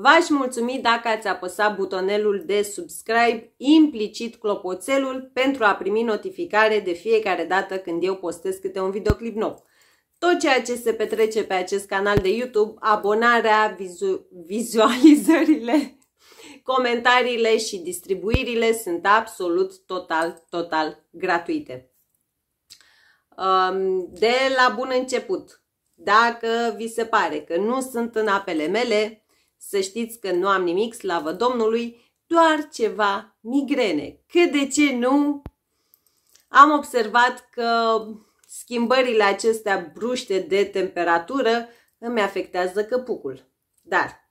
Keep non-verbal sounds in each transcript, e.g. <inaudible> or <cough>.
V-aș mulțumi dacă ați apăsat butonelul de subscribe, implicit clopoțelul, pentru a primi notificare de fiecare dată când eu postez câte un videoclip nou. Tot ceea ce se petrece pe acest canal de YouTube, abonarea, vizu vizualizările, <laughs> comentariile și distribuirile sunt absolut total, total gratuite. De la bun început, dacă vi se pare că nu sunt în apele mele, să știți că nu am nimic, slavă Domnului, doar ceva migrene. Că de ce nu? Am observat că schimbările acestea bruște de temperatură îmi afectează căpucul. Dar,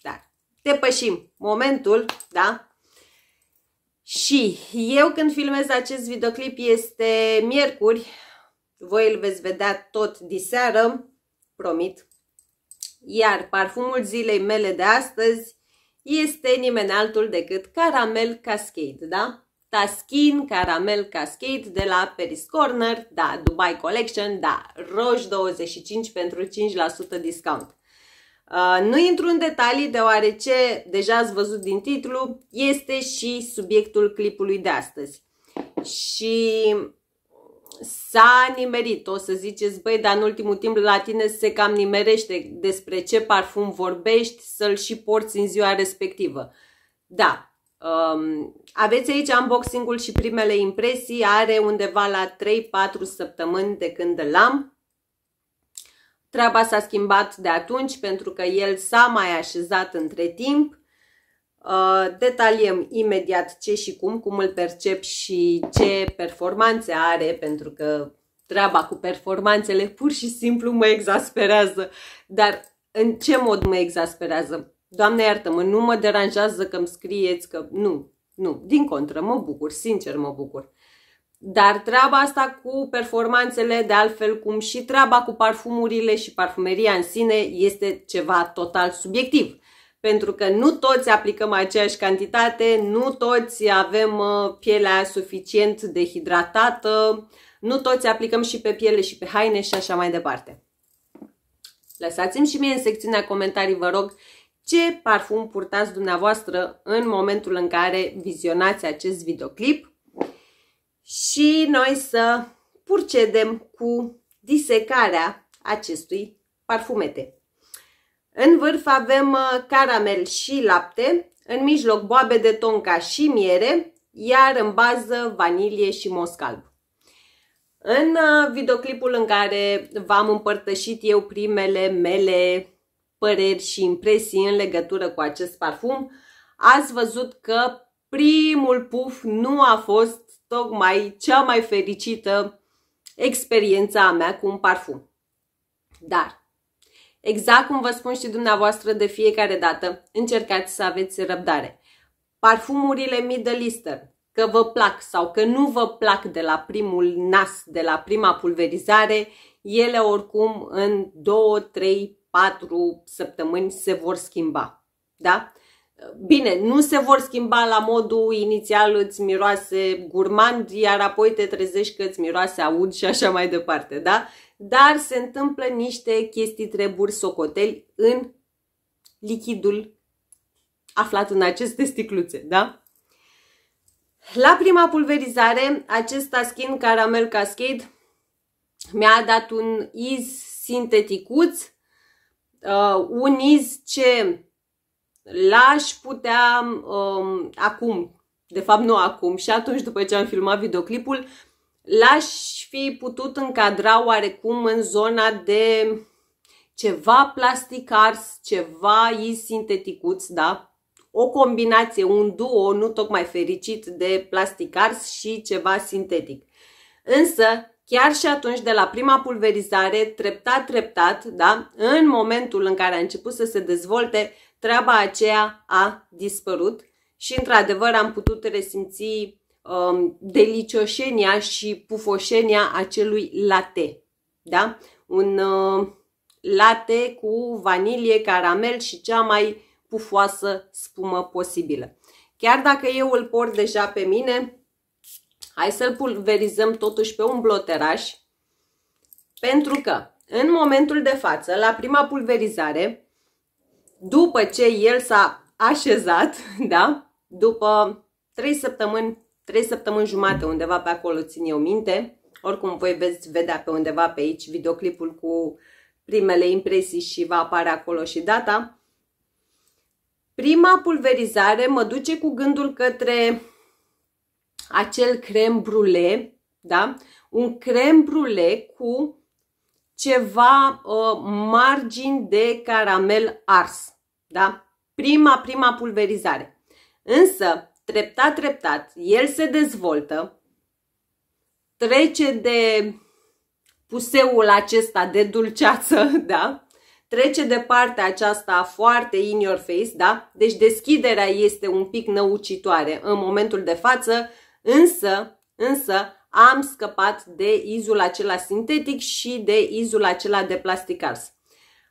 dar, depășim momentul, da? Și eu când filmez acest videoclip este miercuri, voi îl veți vedea tot diseară, promit iar parfumul zilei mele de astăzi este nimeni altul decât Caramel Cascade, da? Taskin Caramel Cascade de la Paris Corner, da, Dubai Collection, da, Roj 25 pentru 5% discount. Uh, nu intru în detalii deoarece deja ați văzut din titlu, este și subiectul clipului de astăzi. Și s-a nimerit. O să ziceți, băi, dar în ultimul timp la tine se cam nimerește despre ce parfum vorbești, să-l și porți în ziua respectivă. Da, um, aveți aici unboxing-ul și primele impresii, are undeva la 3-4 săptămâni de când îl am. Treaba s-a schimbat de atunci pentru că el s-a mai așezat între timp. Uh, detaliem imediat ce și cum, cum îl percep și ce performanțe are, pentru că treaba cu performanțele pur și simplu mă exasperează. Dar în ce mod mă exasperează? Doamne iartă-mă, nu mă deranjează că îmi scrieți că nu, nu, din contră, mă bucur, sincer mă bucur. Dar treaba asta cu performanțele, de altfel cum și treaba cu parfumurile și parfumeria în sine, este ceva total subiectiv pentru că nu toți aplicăm aceeași cantitate, nu toți avem uh, pielea suficient de hidratată, nu toți aplicăm și pe piele și pe haine și așa mai departe. Lăsați-mi și mie în secțiunea comentarii, vă rog, ce parfum purtați dumneavoastră în momentul în care vizionați acest videoclip și noi să procedem cu disecarea acestui parfumete. În vârf avem uh, caramel și lapte, în mijloc boabe de tonca și miere, iar în bază vanilie și moscalb. În uh, videoclipul în care v-am împărtășit eu primele mele păreri și impresii în legătură cu acest parfum, ați văzut că primul puf nu a fost tocmai cea mai fericită experiența a mea cu un parfum. Dar Exact cum vă spun și dumneavoastră de fiecare dată, încercați să aveți răbdare. Parfumurile Middle Eastern, că vă plac sau că nu vă plac de la primul nas, de la prima pulverizare, ele oricum în 2, 3, 4 săptămâni se vor schimba. Da? Bine, nu se vor schimba la modul inițial îți miroase gurmand, iar apoi te trezești că îți miroase aud și așa mai departe, da? Dar se întâmplă niște chestii, treburi, socoteli în lichidul aflat în aceste sticluțe, da? La prima pulverizare, acest Skin Caramel Cascade mi-a dat un iz sinteticuț, uh, un iz ce l-aș putea um, acum, de fapt nu acum, și atunci după ce am filmat videoclipul, l-aș fi putut încadra oarecum în zona de ceva plastic ars, ceva sinteticuț, da? O combinație, un duo nu tocmai fericit de plastic ars și ceva sintetic. Însă, chiar și atunci, de la prima pulverizare, treptat, treptat, da? În momentul în care a început să se dezvolte, treaba aceea a dispărut și într-adevăr am putut resimți um, delicioșenia și pufoșenia acelui latte. Da? Un uh, latte cu vanilie, caramel și cea mai pufoasă spumă posibilă. Chiar dacă eu îl port deja pe mine, hai să-l pulverizăm totuși pe un bloteraș, pentru că în momentul de față, la prima pulverizare, după ce el s-a așezat, <laughs> da? După 3 săptămâni, 3 săptămâni jumate, undeva pe acolo țin eu minte. Oricum voi veți vedea pe undeva pe aici videoclipul cu primele impresii și va apare acolo și data. Prima pulverizare mă duce cu gândul către acel crem brule, da? Un crem brule cu ceva uh, margini de caramel ars. Da? Prima, prima pulverizare. Însă, treptat, treptat, el se dezvoltă, trece de puseul acesta de dulceață, <laughs> da? Trece de partea aceasta foarte in your face, da? Deci deschiderea este un pic năucitoare în momentul de față, însă, însă am scăpat de izul acela sintetic și de izul acela de plastic ars.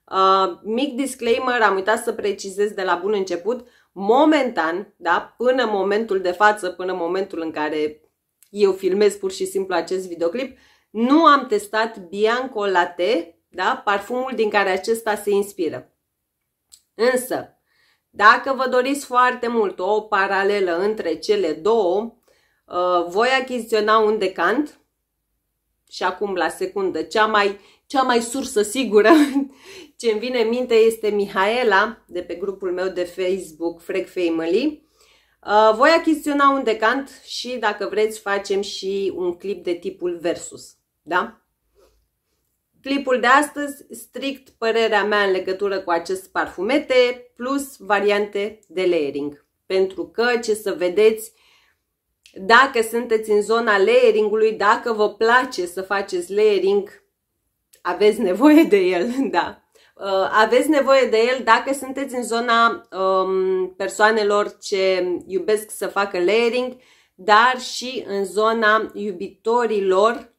Uh, mic disclaimer, am uitat să precizez de la bun început, momentan, da, până momentul de față, până momentul în care eu filmez pur și simplu acest videoclip, nu am testat Bianco Latte, da, parfumul din care acesta se inspiră. Însă, dacă vă doriți foarte mult o paralelă între cele două, Uh, voi achiziționa un decant și acum la secundă cea mai, cea mai sursă sigură <laughs> ce îmi vine în minte este Mihaela de pe grupul meu de Facebook Freg Family. Uh, voi achiziționa un decant și dacă vreți facem și un clip de tipul versus. Da? Clipul de astăzi, strict părerea mea în legătură cu acest parfumete plus variante de layering. Pentru că, ce să vedeți, dacă sunteți în zona layering-ului, dacă vă place să faceți layering, aveți nevoie de el, <laughs> da. Uh, aveți nevoie de el dacă sunteți în zona um, persoanelor ce iubesc să facă layering, dar și în zona iubitorilor.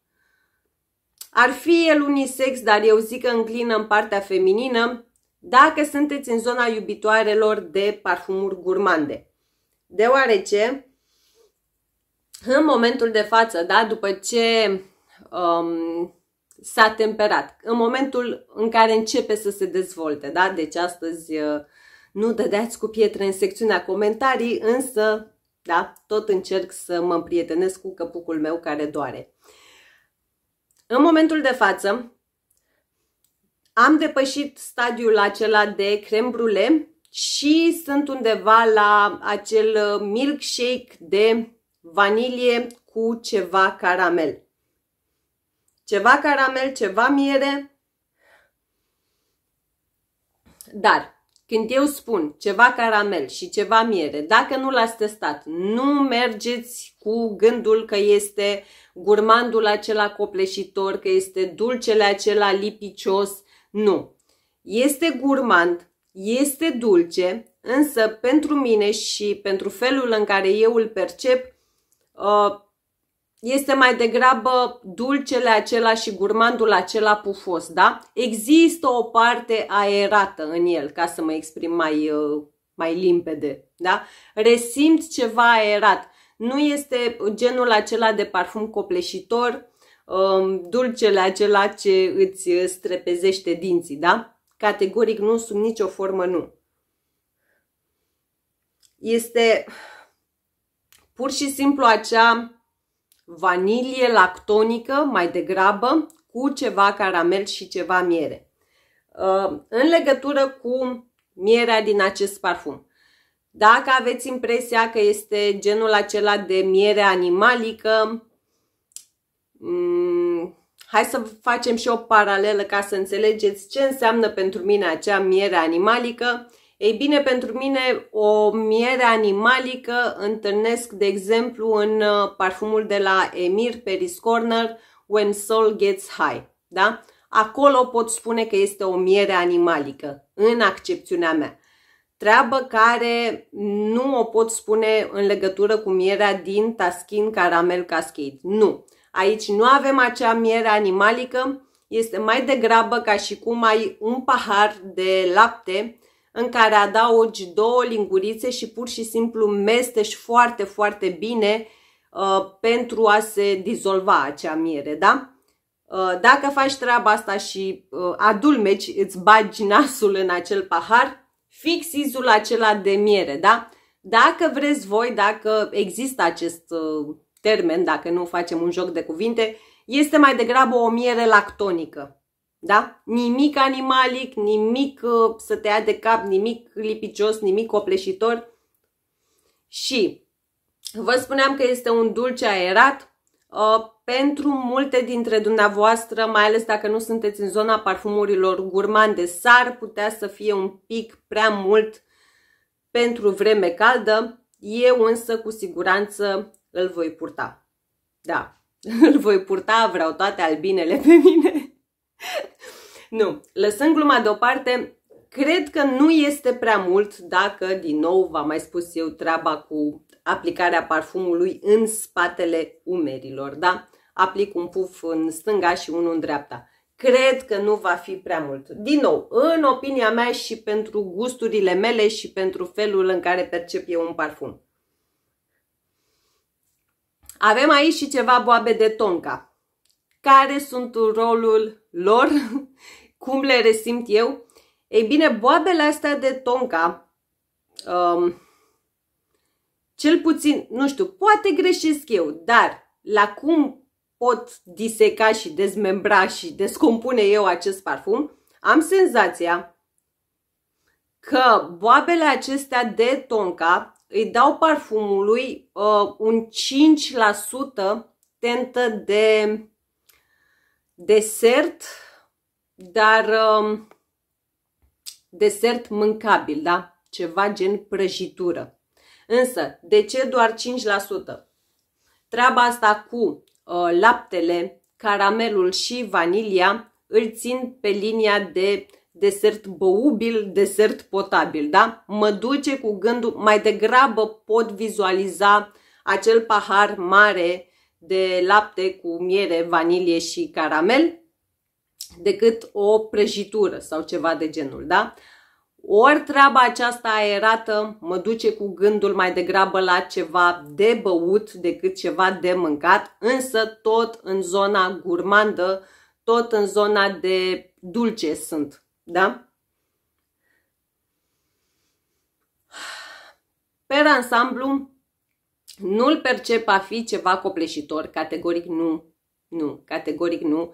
Ar fi el unisex, dar eu zic că înclină în partea feminină, dacă sunteți în zona iubitoarelor de parfumuri gurmande. Deoarece în momentul de față, da, după ce um, s-a temperat, în momentul în care începe să se dezvolte, da, deci astăzi uh, nu dădeați cu pietre în secțiunea comentarii, însă, da, tot încerc să mă împrietenesc cu căpucul meu care doare. În momentul de față, am depășit stadiul acela de creme brulee și sunt undeva la acel uh, milkshake de vanilie cu ceva caramel. Ceva caramel, ceva miere. Dar când eu spun ceva caramel și ceva miere, dacă nu l-ați testat, nu mergeți cu gândul că este gurmandul acela copleșitor, că este dulcele acela lipicios. Nu. Este gurmand, este dulce, însă pentru mine și pentru felul în care eu îl percep, Uh, este mai degrabă dulcele acela și gurmandul acela pufos, da? Există o parte aerată în el, ca să mă exprim mai, uh, mai limpede, da? Resimt ceva aerat. Nu este genul acela de parfum copleșitor, um, dulcele acela ce îți strepezește dinții, da? Categoric nu, sub nicio formă nu. Este pur și simplu acea vanilie lactonică mai degrabă cu ceva caramel și ceva miere. Uh, în legătură cu mierea din acest parfum. Dacă aveți impresia că este genul acela de miere animalică, mm, hai să facem și o paralelă ca să înțelegeți ce înseamnă pentru mine acea miere animalică. Ei bine, pentru mine o miere animalică întâlnesc, de exemplu, în uh, parfumul de la Emir Paris Corner, When Soul Gets High. Da? Acolo pot spune că este o miere animalică, în accepțiunea mea. Treabă care nu o pot spune în legătură cu mierea din Taskin Caramel Cascade. Nu. Aici nu avem acea miere animalică, este mai degrabă ca și cum ai un pahar de lapte în care adaugi două lingurițe și pur și simplu mestești foarte, foarte bine uh, pentru a se dizolva acea miere, da? Uh, dacă faci treaba asta și uh, adulmeci, îți bagi nasul în acel pahar, fix izul acela de miere, da? Dacă vreți voi, dacă există acest uh, termen, dacă nu facem un joc de cuvinte, este mai degrabă o miere lactonică. Da? Nimic animalic, nimic uh, să te ia de cap, nimic lipicios, nimic copleșitor. Și vă spuneam că este un dulce aerat. Uh, pentru multe dintre dumneavoastră, mai ales dacă nu sunteți în zona parfumurilor gurmande, s-ar putea să fie un pic prea mult pentru vreme caldă. Eu însă cu siguranță îl voi purta. Da, <laughs> îl voi purta, vreau toate albinele pe mine nu, lăsând gluma deoparte, cred că nu este prea mult dacă, din nou, v-am mai spus eu treaba cu aplicarea parfumului în spatele umerilor, da? Aplic un puf în stânga și unul în dreapta. Cred că nu va fi prea mult. Din nou, în opinia mea și pentru gusturile mele și pentru felul în care percep eu un parfum. Avem aici și ceva boabe de tonca. Care sunt rolul lor, <laughs> cum le resimt eu. Ei bine, boabele astea de tonca, um, cel puțin, nu știu, poate greșesc eu, dar la cum pot diseca și dezmembra și descompune eu acest parfum, am senzația că boabele acestea de tonca îi dau parfumului uh, un 5% tentă de desert, dar um, desert mâncabil, da? Ceva gen prăjitură. Însă, de ce doar 5%? Treaba asta cu uh, laptele, caramelul și vanilia îl țin pe linia de desert băubil, desert potabil, da? Mă duce cu gândul, mai degrabă pot vizualiza acel pahar mare de lapte cu miere, vanilie și caramel decât o prăjitură sau ceva de genul, da? Ori treaba aceasta aerată mă duce cu gândul mai degrabă la ceva de băut decât ceva de mâncat, însă tot în zona gurmandă, tot în zona de dulce sunt, da? Per ansamblu, nu-l percep a fi ceva copleșitor, categoric nu. Nu, categoric nu.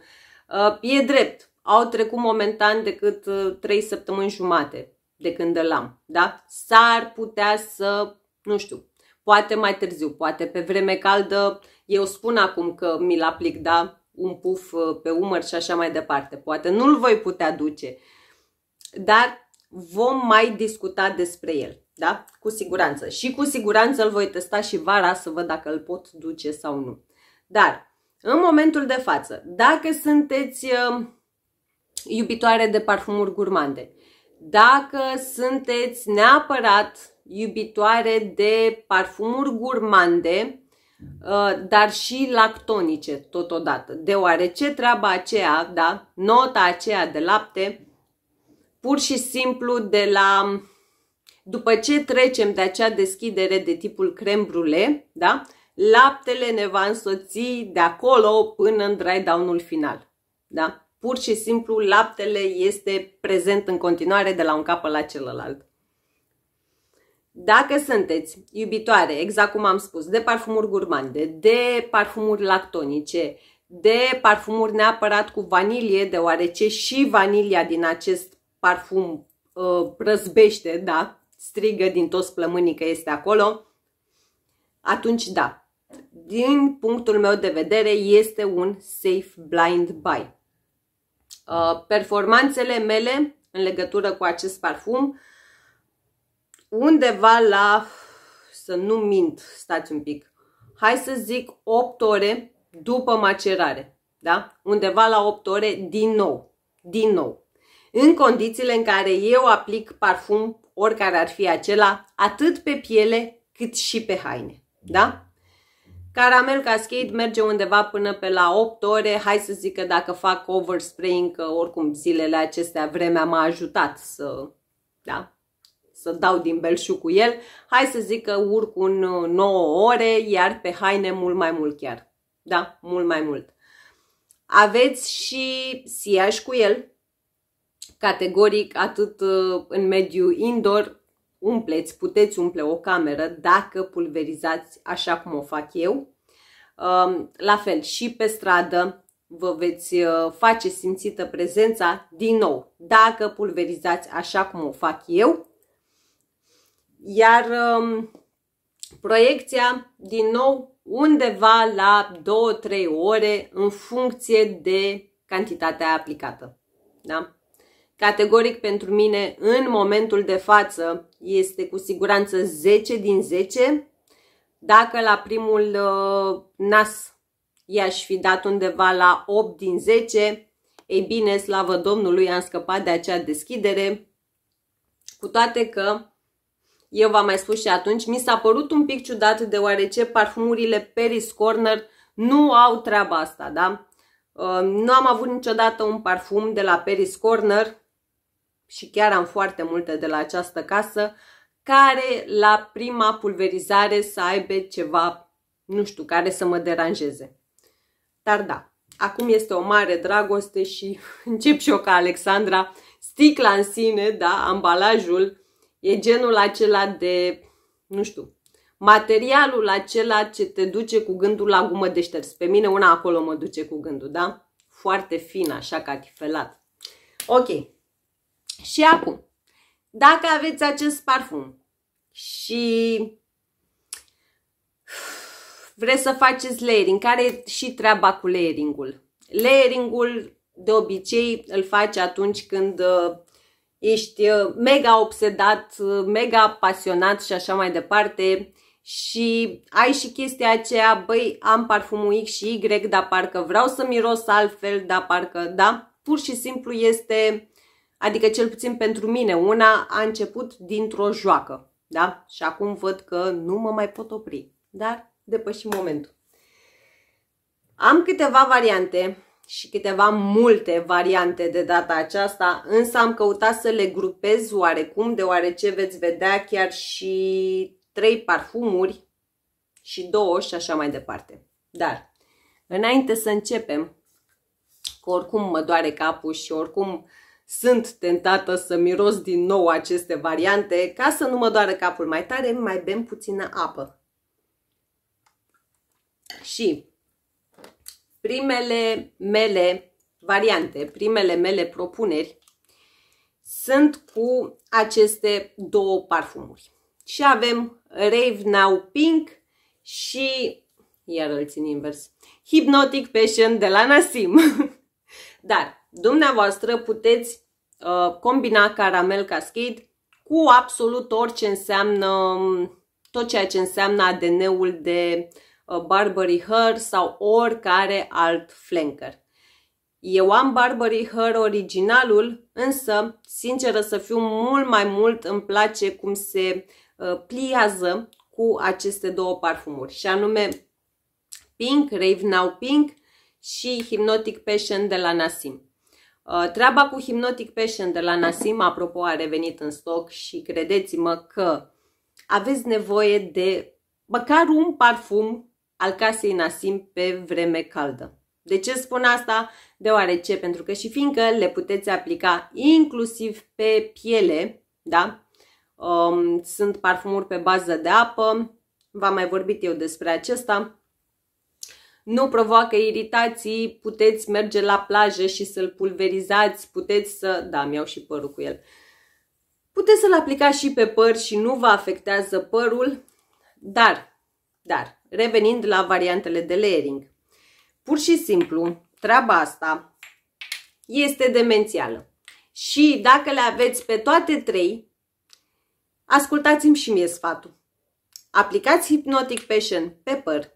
Uh, e drept, au trecut momentan decât 3 uh, săptămâni jumate de când îl am, da? S-ar putea să, nu știu, poate mai târziu, poate pe vreme caldă, eu spun acum că mi-l aplic, da? Un puf uh, pe umăr și așa mai departe. Poate nu-l voi putea duce, dar vom mai discuta despre el. Da? Cu siguranță. Și cu siguranță îl voi testa și vara să văd dacă îl pot duce sau nu. Dar, în momentul de față, dacă sunteți uh, iubitoare de parfumuri gurmande, dacă sunteți neapărat iubitoare de parfumuri gurmande, uh, dar și lactonice totodată, deoarece treaba aceea, da, nota aceea de lapte, pur și simplu de la după ce trecem de acea deschidere de tipul creme brule, da? laptele ne va însoți de acolo până în dry down-ul final. Da? Pur și simplu, laptele este prezent în continuare de la un capăt la celălalt. Dacă sunteți iubitoare, exact cum am spus, de parfumuri gurmande, de parfumuri lactonice, de parfumuri neapărat cu vanilie, deoarece și vanilia din acest parfum uh, răzbește, da, strigă din toți plămânii că este acolo, atunci da, din punctul meu de vedere este un safe blind buy. Uh, performanțele mele în legătură cu acest parfum, undeva la, să nu mint, stați un pic, hai să zic 8 ore după macerare, da? Undeva la 8 ore din nou, din nou. În condițiile în care eu aplic parfum oricare ar fi acela, atât pe piele cât și pe haine. Da? da. Caramel Cascade merge undeva până pe la 8 ore. Hai să zic că dacă fac overspraying, că oricum zilele acestea vremea m-a ajutat să, da, să dau din belșug cu el, hai să zic că urc un 9 uh, ore, iar pe haine mult mai mult chiar. Da, mult mai mult. Aveți și siaj cu el, Categoric, atât uh, în mediul indoor, umpleți, puteți umple o cameră dacă pulverizați așa cum o fac eu. Um, la fel și pe stradă vă veți uh, face simțită prezența din nou, dacă pulverizați așa cum o fac eu. Iar um, proiecția, din nou, undeva la 2-3 ore în funcție de cantitatea aplicată. Da? Categoric pentru mine, în momentul de față, este cu siguranță 10 din 10. Dacă la primul uh, nas i-aș fi dat undeva la 8 din 10, ei bine, slavă Domnului, am scăpat de acea deschidere, cu toate că eu v-am mai spus și atunci, mi s-a părut un pic ciudat deoarece parfumurile Paris Corner nu au treaba asta, da? Uh, nu am avut niciodată un parfum de la Paris Corner și chiar am foarte multe de la această casă, care la prima pulverizare să aibă ceva, nu știu, care să mă deranjeze. Dar da, acum este o mare dragoste și <laughs> încep și eu ca Alexandra. Sticla în sine, da, ambalajul, e genul acela de, nu știu, materialul acela ce te duce cu gândul la gumă de șters. Pe mine una acolo mă duce cu gândul, da? Foarte fin, așa, catifelat. Ok, și acum, dacă aveți acest parfum și vreți să faceți layering, care e și treaba cu layering-ul? Layering-ul de obicei îl faci atunci când uh, ești uh, mega obsedat, uh, mega pasionat și așa mai departe și ai și chestia aceea, băi, am parfumul X și Y, dar parcă vreau să miros altfel, dar parcă, da, pur și simplu este adică cel puțin pentru mine, una a început dintr-o joacă, da? Și acum văd că nu mă mai pot opri, dar depășim momentul. Am câteva variante și câteva multe variante de data aceasta, însă am căutat să le grupez oarecum, deoarece veți vedea chiar și trei parfumuri și două și așa mai departe. Dar, înainte să începem, că oricum mă doare capul și oricum uh, sunt tentată să miros din nou aceste variante ca să nu mă doară capul mai tare, mai bem puțină apă. Și primele mele variante, primele mele propuneri sunt cu aceste două parfumuri. Și avem Rave Now Pink și, iar îl țin invers, Hypnotic Passion de la Nasim. <laughs> Dar Dumneavoastră puteți uh, combina caramel cascade cu absolut orice înseamnă, tot ceea ce înseamnă ADN-ul de uh, Barbary Hair sau oricare alt flanker. Eu am Barbary Hair originalul, însă, sinceră să fiu, mult mai mult îmi place cum se uh, pliază cu aceste două parfumuri, și anume Pink, Rave Now Pink și Hypnotic Passion de la Nasim. Uh, treaba cu Hypnotic Passion de la Nasim, apropo, a revenit în stoc și credeți-mă că aveți nevoie de măcar un parfum al casei Nasim pe vreme caldă. De ce spun asta? Deoarece, pentru că și fiindcă le puteți aplica inclusiv pe piele, da? Um, sunt parfumuri pe bază de apă, v-am mai vorbit eu despre acesta, nu provoacă iritații, puteți merge la plajă și să-l pulverizați, puteți să... Da, mi-au și părul cu el. Puteți să-l aplicați și pe păr și nu vă afectează părul, dar, dar, revenind la variantele de layering, pur și simplu, treaba asta este demențială. Și dacă le aveți pe toate trei, ascultați-mi și mie sfatul. Aplicați Hypnotic Passion pe păr,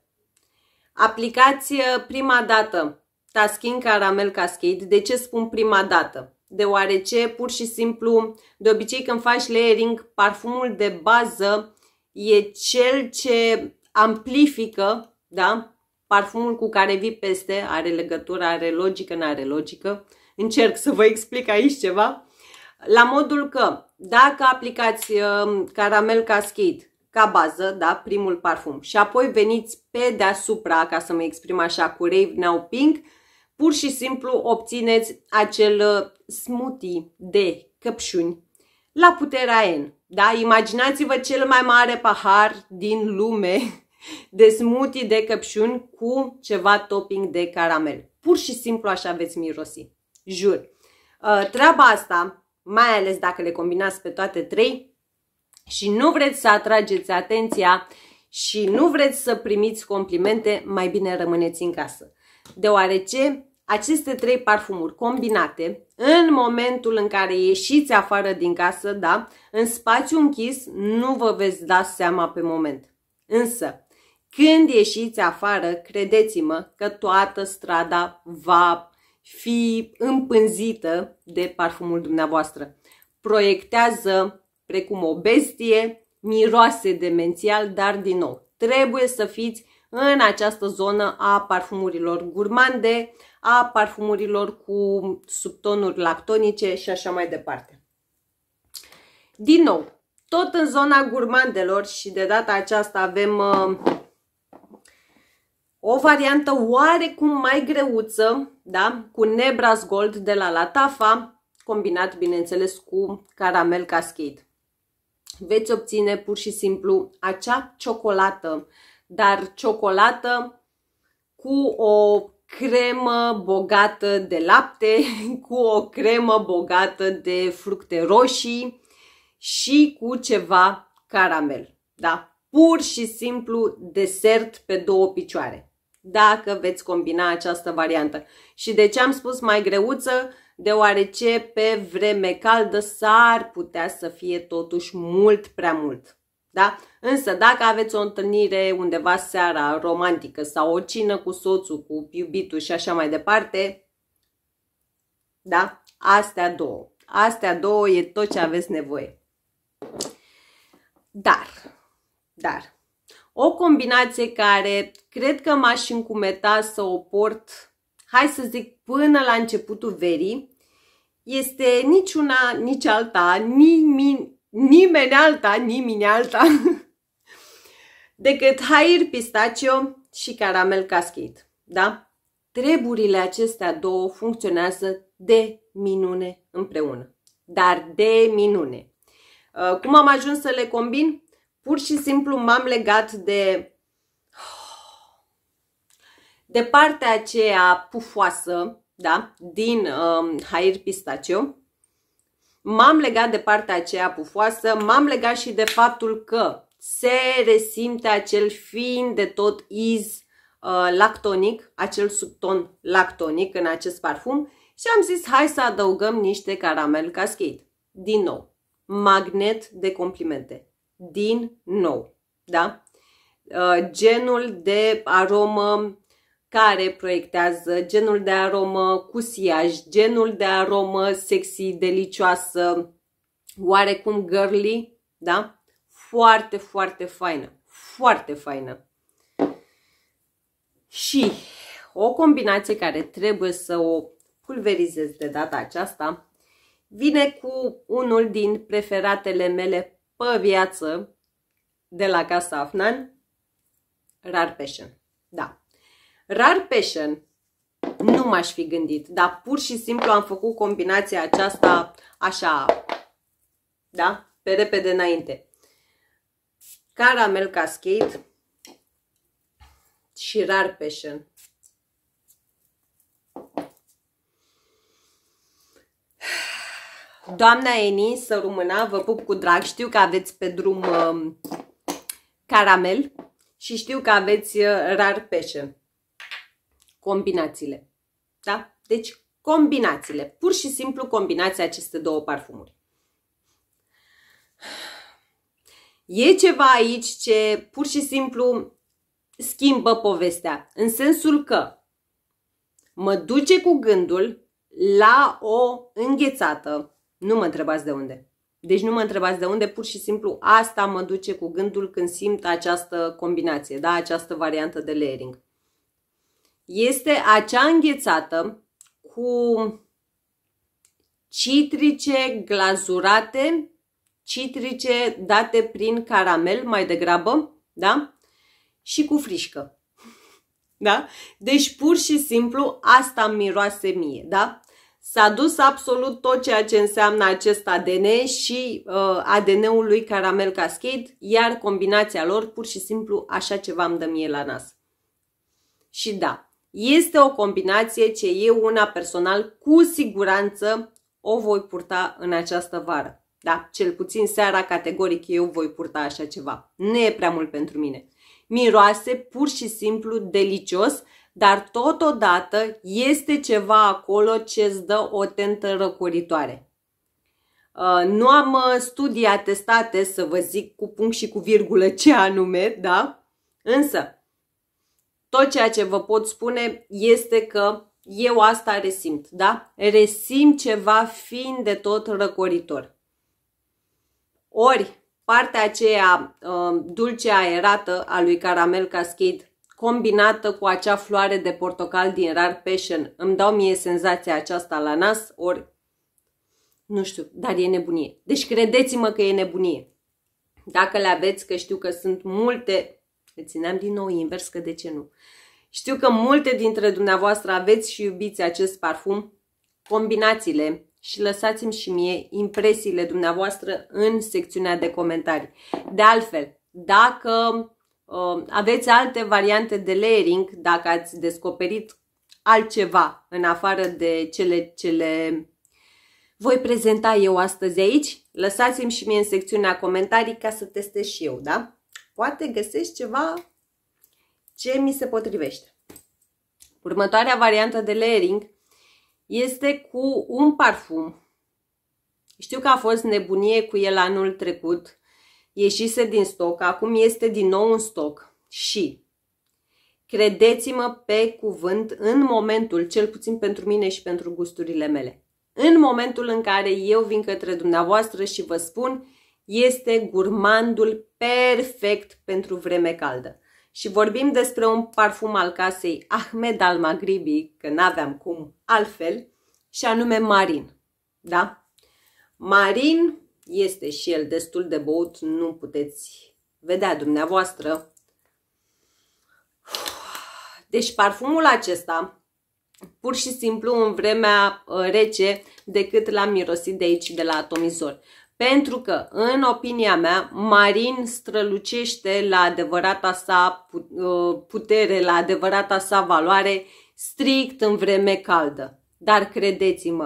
Aplicați uh, prima dată Tasking Caramel Cascade. De ce spun prima dată? Deoarece pur și simplu, de obicei când faci layering, parfumul de bază e cel ce amplifică, da? Parfumul cu care vii peste are legătură, are logică, nu are logică. Încerc să vă explic aici ceva. La modul că dacă aplicați um, caramel cascade ca bază, da, primul parfum. Și apoi veniți pe deasupra, ca să mă exprim așa, cu Rave Now Pink, pur și simplu obțineți acel uh, smoothie de căpșuni la puterea N. Da? Imaginați-vă cel mai mare pahar din lume <laughs> de smoothie de căpșuni cu ceva topping de caramel. Pur și simplu așa veți mirosi. Jur. Uh, treaba asta, mai ales dacă le combinați pe toate trei, și nu vreți să atrageți atenția și nu vreți să primiți complimente, mai bine rămâneți în casă. Deoarece aceste trei parfumuri combinate, în momentul în care ieșiți afară din casă, da, în spațiu închis, nu vă veți da seama pe moment. Însă, când ieșiți afară, credeți-mă că toată strada va fi împânzită de parfumul dumneavoastră. Proiectează precum o bestie, miroase demențial, dar din nou, trebuie să fiți în această zonă a parfumurilor gurmande, a parfumurilor cu subtonuri lactonice și așa mai departe. Din nou, tot în zona gurmandelor și de data aceasta avem uh, o variantă oarecum mai greuță, da? cu Nebras Gold de la Latafa, combinat bineînțeles cu caramel cascade veți obține pur și simplu acea ciocolată, dar ciocolată cu o cremă bogată de lapte, <laughs> cu o cremă bogată de fructe roșii și cu ceva caramel. Da? Pur și simplu desert pe două picioare dacă veți combina această variantă. Și de ce am spus mai greuță? deoarece pe vreme caldă s-ar putea să fie totuși mult prea mult. Da? Însă dacă aveți o întâlnire undeva seara romantică sau o cină cu soțul, cu iubitul și așa mai departe, da? Astea două. Astea două e tot ce aveți nevoie. Dar, dar, o combinație care cred că m-aș încumeta să o port, hai să zic până la începutul verii este nici una, nici alta, nimeni, nimeni alta, nimeni alta <laughs> decât hair, pistachio și caramel cascade. Da? Treburile acestea două funcționează de minune împreună. Dar de minune. Uh, cum am ajuns să le combin? Pur și simplu m-am legat de de partea aceea pufoasă, da, din um, hair pistaciu, m-am legat de partea aceea pufoasă, m-am legat și de faptul că se resimte acel fin de tot iz uh, lactonic, acel subton lactonic în acest parfum și am zis hai să adăugăm niște caramel cascade. Din nou, magnet de complimente. Din nou, da? Uh, genul de aromă care proiectează genul de aromă cu siaj, genul de aromă sexy, delicioasă, oarecum girly, da? Foarte, foarte faină. Foarte faină. Și o combinație care trebuie să o pulverizez de data aceasta vine cu unul din preferatele mele pe viață de la Casa Afnan, Rar Passion. Da, Rar passion. Nu m-aș fi gândit, dar pur și simplu am făcut combinația aceasta așa, da? Pe repede înainte. Caramel Cascade și Rar Passion. Doamna Eni, să rumâna, vă pup cu drag. Știu că aveți pe drum uh, caramel și știu că aveți uh, rar passion combinațiile. Da? Deci combinațiile, pur și simplu combinația aceste două parfumuri. E ceva aici ce pur și simplu schimbă povestea, în sensul că mă duce cu gândul la o înghețată, nu mă întrebați de unde. Deci nu mă întrebați de unde, pur și simplu asta mă duce cu gândul când simt această combinație, da? această variantă de layering este acea înghețată cu citrice glazurate, citrice date prin caramel mai degrabă, da? Și cu frișcă. <laughs> Da? Deci pur și simplu asta miroase mie, da? S-a dus absolut tot ceea ce înseamnă acest ADN și uh, ADN-ul lui Caramel Cascade, iar combinația lor pur și simplu așa ceva îmi dă mie la nas. Și da, este o combinație ce eu una personal cu siguranță o voi purta în această vară. Da, cel puțin seara categoric eu voi purta așa ceva. Nu e prea mult pentru mine. Miroase pur și simplu delicios, dar totodată este ceva acolo ce îți dă o tentă răcoritoare. Uh, nu am uh, studii atestate să vă zic cu punct și cu virgulă ce anume, da? Însă, tot ceea ce vă pot spune este că eu asta resimt, da? Resimt ceva fiind de tot răcoritor. Ori partea aceea um, dulce aerată a lui Caramel Cascade combinată cu acea floare de portocal din Rar Passion îmi dau mie senzația aceasta la nas, ori nu știu, dar e nebunie. Deci credeți-mă că e nebunie. Dacă le aveți, că știu că sunt multe le țineam din nou invers, că de ce nu? Știu că multe dintre dumneavoastră aveți și iubiți acest parfum, combinațiile și lăsați-mi și mie impresiile dumneavoastră în secțiunea de comentarii. De altfel, dacă uh, aveți alte variante de layering, dacă ați descoperit altceva în afară de cele ce le voi prezenta eu astăzi aici, lăsați-mi și mie în secțiunea comentarii ca să testez și eu, da? Poate găsești ceva ce mi se potrivește. Următoarea variantă de layering este cu un parfum. Știu că a fost nebunie cu el anul trecut, ieșise din stoc, acum este din nou în stoc și credeți-mă pe cuvânt în momentul, cel puțin pentru mine și pentru gusturile mele, în momentul în care eu vin către dumneavoastră și vă spun este gurmandul perfect pentru vreme caldă. Și vorbim despre un parfum al casei Ahmed al Maghribi, că n-aveam cum altfel, și anume Marin. Da? Marin este și el destul de băut, nu puteți vedea dumneavoastră. Deci parfumul acesta, pur și simplu în vremea uh, rece, decât l-am mirosit de aici, de la atomizor. Pentru că, în opinia mea, Marin strălucește la adevărata sa ă, putere, la adevărata sa valoare, strict în vreme caldă. Dar credeți-mă,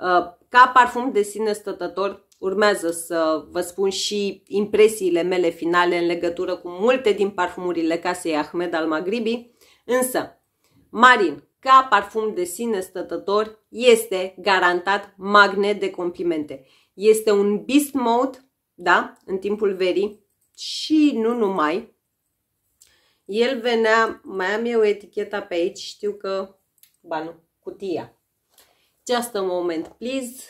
ă, ca parfum de sine stătător, urmează să vă spun și impresiile mele finale în legătură cu multe din parfumurile casei Ahmed al Maghribi. însă Marin, ca parfum de sine stătător, este garantat magnet de complimente. Este un beast mode, da, în timpul verii și nu numai. El venea, mai am eu eticheta pe aici, știu că, ba nu, cutia. Just a moment, please.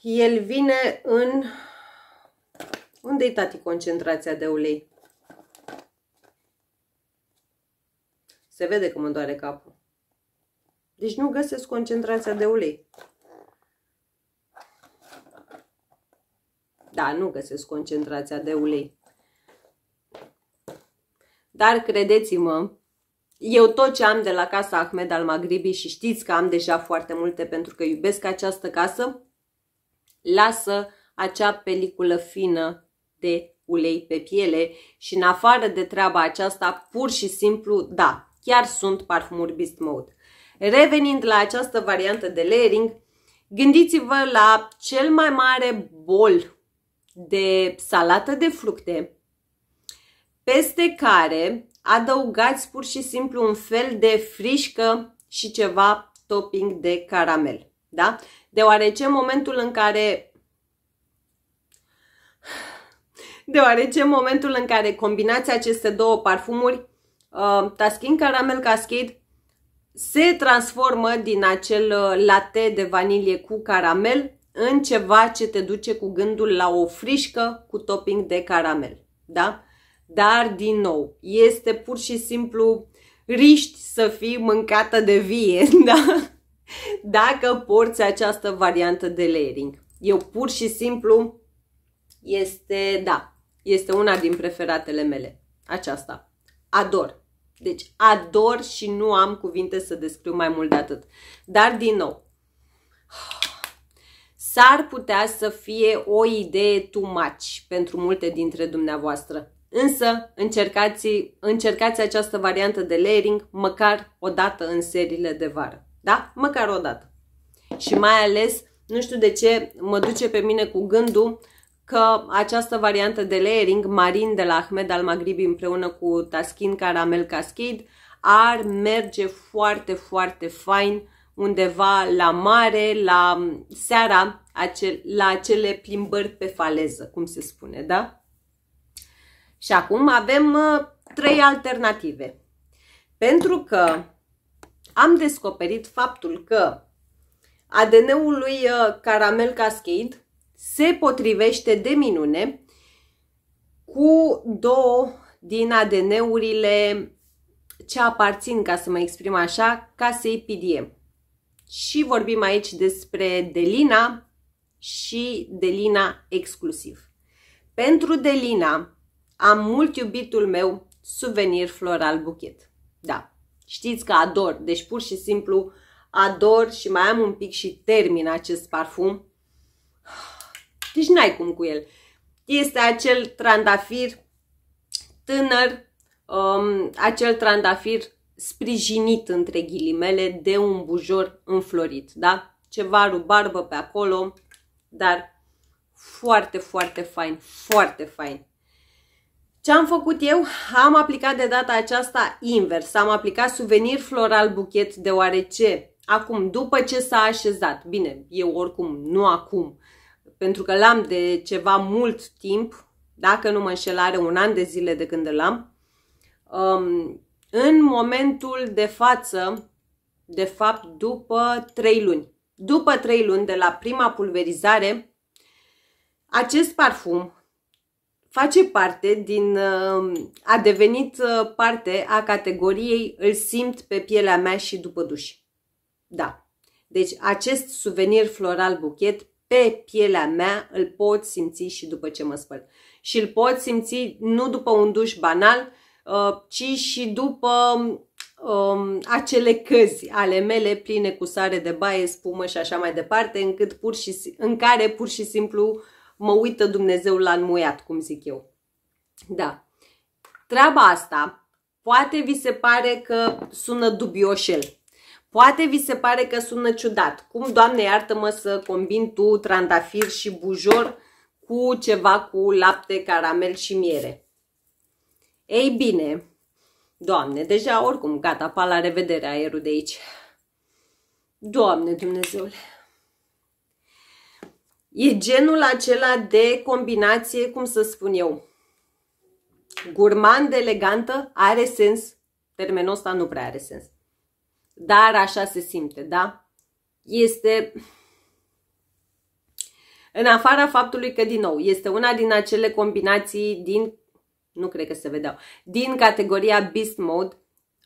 El vine în... Unde-i tati concentrația de ulei? Se vede că mă doare capul. Deci nu găsesc concentrația de ulei. Da, nu găsesc concentrația de ulei. Dar credeți-mă, eu tot ce am de la casa Ahmed al Maghribi și știți că am deja foarte multe pentru că iubesc această casă, lasă acea peliculă fină de ulei pe piele și în afară de treaba aceasta, pur și simplu, da, chiar sunt parfumuri Beast Mode. Revenind la această variantă de layering, gândiți-vă la cel mai mare bol de salată de fructe, peste care adăugați pur și simplu un fel de frișcă și ceva topping de caramel. Da? Deoarece în momentul în care deoarece în momentul în care combinați aceste două parfumuri, uh, Taskin Caramel Cascade se transformă din acel uh, latte de vanilie cu caramel în ceva ce te duce cu gândul la o frișcă cu topping de caramel. Da? Dar, din nou, este pur și simplu riști să fii mâncată de vie, <laughs> da? dacă porți această variantă de layering. Eu pur și simplu este, da, este una din preferatele mele. Aceasta. Ador. Deci ador și nu am cuvinte să descriu mai mult de atât. Dar din nou, s-ar putea să fie o idee too much pentru multe dintre dumneavoastră. Însă, încercați, încercați această variantă de layering măcar o dată în seriile de vară. Da? Măcar o dată. Și mai ales, nu știu de ce, mă duce pe mine cu gândul că această variantă de layering, Marin de la Ahmed al Maghribi împreună cu Taskin Caramel Cascade, ar merge foarte, foarte uh, undeva la mare, la seara, la acele plimbări pe faleză, cum se spune, da? Și acum avem uh, trei alternative. Pentru că am descoperit faptul că ADN-ul lui uh, Caramel Cascade se potrivește de minune cu două din ADN-urile ce aparțin, ca să mă exprim așa, casei PDM și vorbim aici despre Delina și Delina exclusiv. Pentru Delina am mult iubitul meu suvenir floral buchet. Da, știți că ador, deci pur și simplu ador și mai am un pic și termin acest parfum. Deci n-ai cum cu el. Este acel trandafir tânăr, um, acel trandafir sprijinit între ghilimele de un bujor înflorit, da? Ceva rubarbă pe acolo, dar foarte, foarte fain, foarte fain. Ce am făcut eu? Am aplicat de data aceasta invers. Am aplicat suvenir floral buchet deoarece acum, după ce s-a așezat, bine, eu oricum, nu acum, pentru că l-am de ceva mult timp, dacă nu mă înșelare, un an de zile de când îl am, um, în momentul de față, de fapt după 3 luni, după 3 luni de la prima pulverizare, acest parfum face parte din, uh, a devenit uh, parte a categoriei îl simt pe pielea mea și după duș. Da. Deci acest suvenir floral buchet pe pielea mea îl pot simți și după ce mă spăl. Și îl pot simți nu după un duș banal, Uh, ci și după um, acele căzi ale mele pline cu sare de baie, spumă și așa mai departe, încât pur și, în care pur și simplu mă uită Dumnezeu la înmuiat, cum zic eu. Da. Treaba asta poate vi se pare că sună dubioșel. Poate vi se pare că sună ciudat. Cum, Doamne, iartă-mă să combin tu trandafir și bujor cu ceva cu lapte, caramel și miere. Ei bine, Doamne, deja oricum, gata, pa la revedere aerul de aici. Doamne Dumnezeule! E genul acela de combinație, cum să spun eu, gurmand elegantă are sens, termenul ăsta nu prea are sens, dar așa se simte, da? Este, în afara faptului că, din nou, este una din acele combinații din nu cred că se vedeau, din categoria Beast Mode,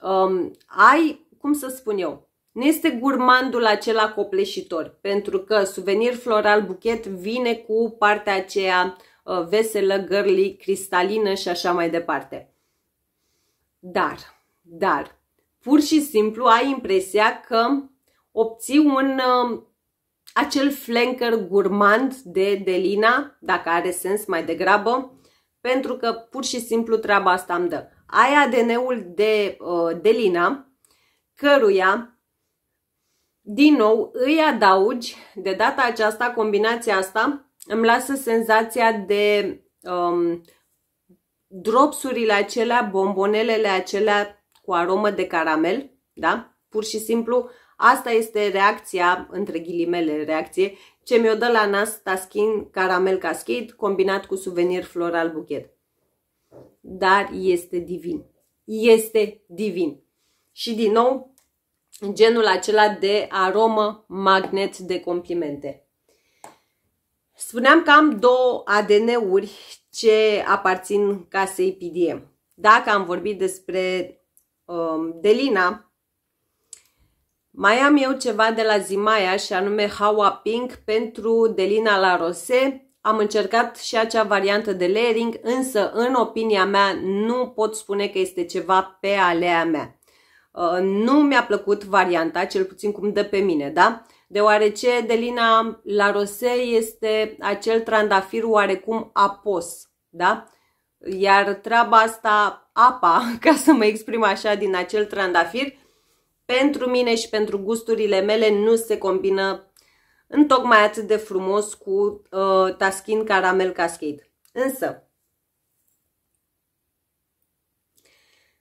um, ai, cum să spun eu, nu este gurmandul acela copleșitor, pentru că suvenir floral buchet vine cu partea aceea uh, veselă, girly, cristalină și așa mai departe. Dar, dar, pur și simplu ai impresia că obții un uh, acel flanker gurmand de Delina, dacă are sens mai degrabă, pentru că pur și simplu treaba asta îmi dă. Ai ADN-ul de, uh, de Lina, căruia, din nou, îi adaugi, de data aceasta, combinația asta, îmi lasă senzația de um, dropsurile acelea, bombonelele acelea cu aromă de caramel, da? Pur și simplu, asta este reacția, între ghilimele, reacție, ce mi-o dă la nas taschin caramel cascade combinat cu suvenir floral buchet. Dar este divin. Este divin. Și din nou, genul acela de aromă magnet de complimente. Spuneam că am două ADN-uri ce aparțin casei PDM. Dacă am vorbit despre um, Delina, mai am eu ceva de la Zimaia și anume Hawa Pink pentru Delina la Rose. Am încercat și acea variantă de layering, însă în opinia mea nu pot spune că este ceva pe alea mea. Uh, nu mi-a plăcut varianta, cel puțin cum dă pe mine, da? Deoarece Delina la Rose este acel trandafir oarecum apos, da? Iar treaba asta, apa, <laughs> ca să mă exprim așa din acel trandafir, pentru mine și pentru gusturile mele nu se combină în tocmai atât de frumos cu uh, Taskin Caramel Cascade. Însă,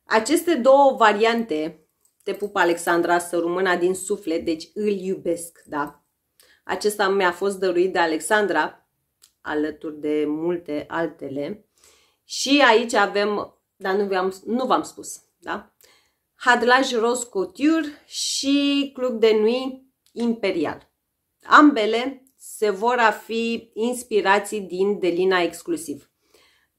aceste două variante, te pup Alexandra să rămână din suflet, deci îl iubesc, da? Acesta mi-a fost dăruit de Alexandra, alături de multe altele. Și aici avem, dar nu v-am, nu v-am spus, da? Hadlaj Rose Couture și Club de Nui Imperial. Ambele se vor a fi inspirații din Delina exclusiv.